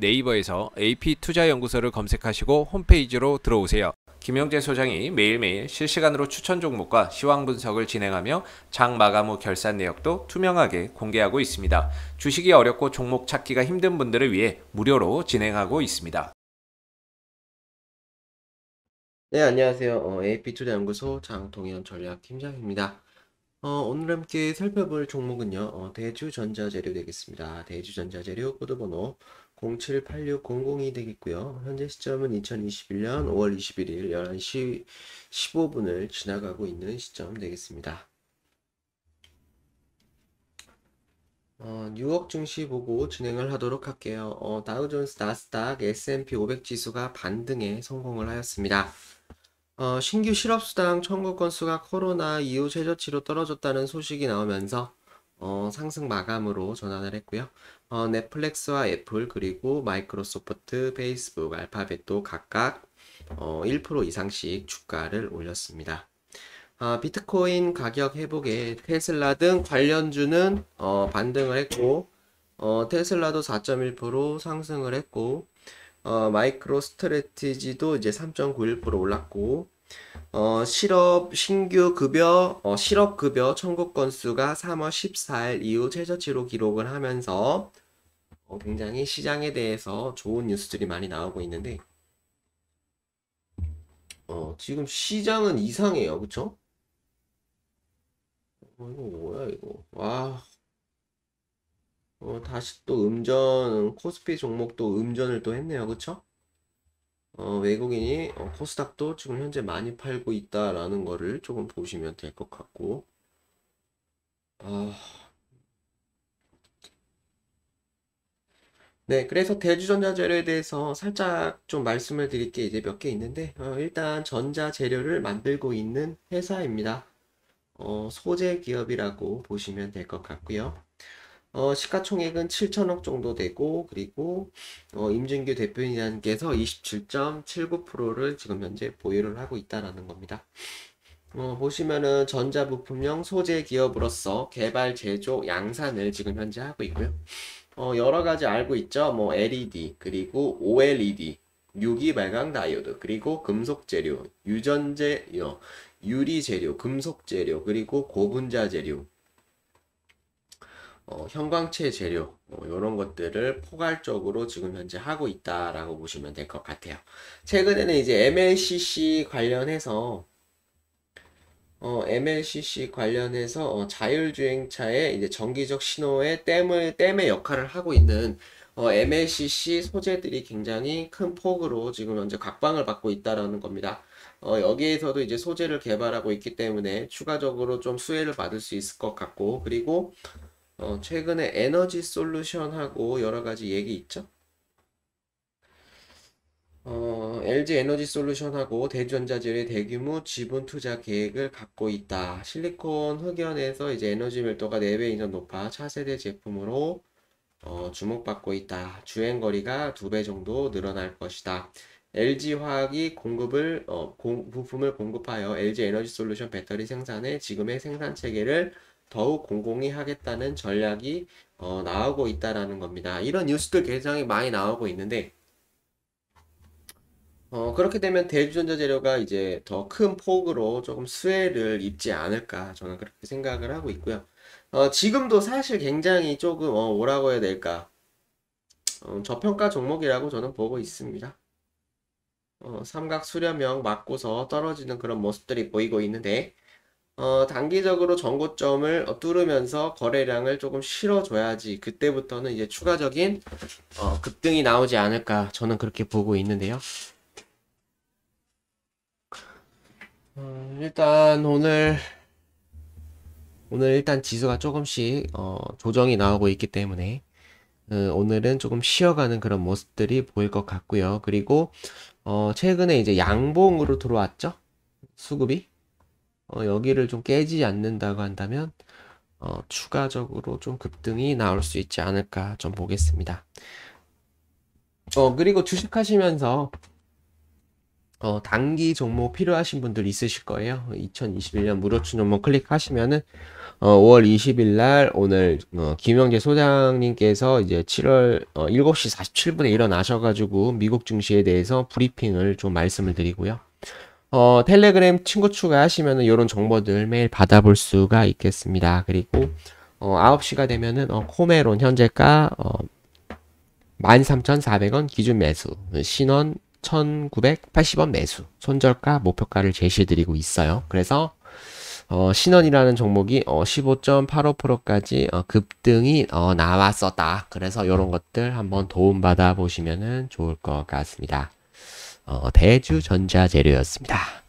네이버에서 AP투자연구소를 검색하시고 홈페이지로 들어오세요. 김영재 소장이 매일매일 실시간으로 추천 종목과 시황 분석을 진행하며 장 마감 후 결산 내역도 투명하게 공개하고 있습니다. 주식이 어렵고 종목 찾기가 힘든 분들을 위해 무료로 진행하고 있습니다. 네, 안녕하세요. 어, AP투자연구소 장동현 전략팀장입니다. 어, 오늘 함께 살펴볼 종목은요, 어, 대주전자재료 되겠습니다. 대주전자재료 코드번호 078600이 되겠고요. 현재 시점은 2021년 5월 21일 11시 15분을 지나가고 있는 시점 되겠습니다. 어, 뉴욕 증시 보고 진행을 하도록 할게요. 어, 다우존스, 나스닥, S&P 500 지수가 반등에 성공을 하였습니다. 어, 신규 실업수당 청구 건수가 코로나 이후 최저치로 떨어졌다는 소식이 나오면서 어, 상승 마감으로 전환을 했고요. 어, 넷플릭스와 애플 그리고 마이크로소프트, 페이스북, 알파벳도 각각 어, 1% 이상씩 주가를 올렸습니다. 아, 비트코인 가격 회복에 테슬라 등 관련주는 어, 반등을 했고 어, 테슬라도 4.1% 상승을 했고 어, 마이크로 스트레티지도 이제 3.91% 올랐고 어, 실업 신규 급여 어, 실업 급여 청구 건수가 3월 14일 이후 최저치로 기록을 하면서 어, 굉장히 시장에 대해서 좋은 뉴스들이 많이 나오고 있는데 어, 지금 시장은 이상해요. 그쵸? 어, 이거 뭐야 이거. 와. 어, 다시 또 음전 코스피 종목도 음전을 또 했네요. 그쵸? 어, 외국인이 어, 코스닥도 지금 현재 많이 팔고 있다라는 거를 조금 보시면 될 것 같고 아... 네, 그래서 대주전자 재료에 대해서 살짝 좀 말씀을 드릴 게 이제 몇 개 있는데 어, 일단 전자 재료를 만들고 있는 회사입니다. 어, 소재 기업이라고 보시면 될 것 같고요. 어, 시가총액은 7천억 정도 되고 그리고 어, 임준규 대표님께서 27.79%를 지금 현재 보유를 하고 있다라는 겁니다. 어, 보시면은 전자부품형 소재 기업으로서 개발, 제조, 양산을 지금 현재 하고 있고요. 어, 여러 가지 알고 있죠. 뭐 LED 그리고 OLED 유기 발광 다이오드 그리고 금속 재료, 유전재, 어, 유리 재료, 금속 재료 그리고 고분자 재료 어, 형광체 재료 이런 뭐, 것들을 포괄적으로 지금 현재 하고 있다라고 보시면 될 것 같아요. 최근에는 이제 MLCC 관련해서 어, MLCC 관련해서 어, 자율주행차의 이제 정기적 신호의 댐을 댐의 역할을 하고 있는 어, MLCC 소재들이 굉장히 큰 폭으로 지금 현재 각광을 받고 있다라는 겁니다. 어, 여기에서도 이제 소재를 개발하고 있기 때문에 추가적으로 좀 수혜를 받을 수 있을 것 같고 그리고 어, 최근에 에너지 솔루션하고 여러 가지 얘기 있죠? 어, LG 에너지 솔루션하고 대전자질의 대규모 지분 투자 계획을 갖고 있다. 실리콘 흑연에서 이제 에너지 밀도가 4배 이상 높아 차세대 제품으로 어, 주목받고 있다. 주행 거리가 2배 정도 늘어날 것이다. LG 화학이 공급을 어, 공, 부품을 공급하여 LG 에너지 솔루션 배터리 생산에 지금의 생산 체계를 더욱 공공이 하겠다는 전략이 어, 나오고 있다라는 겁니다. 이런 뉴스들 굉장히 많이 나오고 있는데 어, 그렇게 되면 대주전자 재료가 이제 더 큰 폭으로 조금 수혜를 입지 않을까 저는 그렇게 생각을 하고 있고요. 어, 지금도 사실 굉장히 조금 어, 뭐라고 해야 될까 어, 저평가 종목이라고 저는 보고 있습니다. 어, 삼각 수렴형 맞고서 떨어지는 그런 모습들이 보이고 있는데 어, 단기적으로 전고점을 뚫으면서 거래량을 조금 실어줘야지 그때부터는 이제 추가적인 어, 급등이 나오지 않을까 저는 그렇게 보고 있는데요. 어, 일단 오늘 오늘 일단 지수가 조금씩 어, 조정이 나오고 있기 때문에 어, 오늘은 조금 쉬어가는 그런 모습들이 보일 것 같고요. 그리고 어, 최근에 이제 양봉으로 들어왔죠 수급이 어, 여기를 좀 깨지 않는다고 한다면 어, 추가적으로 좀 급등이 나올 수 있지 않을까 좀 보겠습니다. 어, 그리고 주식하시면서 어, 단기 종목 필요하신 분들 있으실 거예요. 2021년 무료추 종목 클릭하시면은 어, 5월 20일 날 오늘 어, 김영재 소장님께서 이제 7월 어, 7시 47분에 일어나셔가지고 미국 증시에 대해서 브리핑을 좀 말씀을 드리고요. 어, 텔레그램 친구 추가하시면 이런 정보들 매일 받아볼 수가 있겠습니다. 그리고 어, 9시가 되면은 어, 코메론 현재가 어, 13,400원 기준 매수, 신원 1,980원 매수, 손절가 목표가를 제시해드리고 있어요. 그래서 어, 신원이라는 종목이 어, 15.85%까지 어, 급등이 어, 나왔었다. 그래서 이런 것들 한번 도움받아 보시면 좋을 것 같습니다. 어, 대주전자재료였습니다.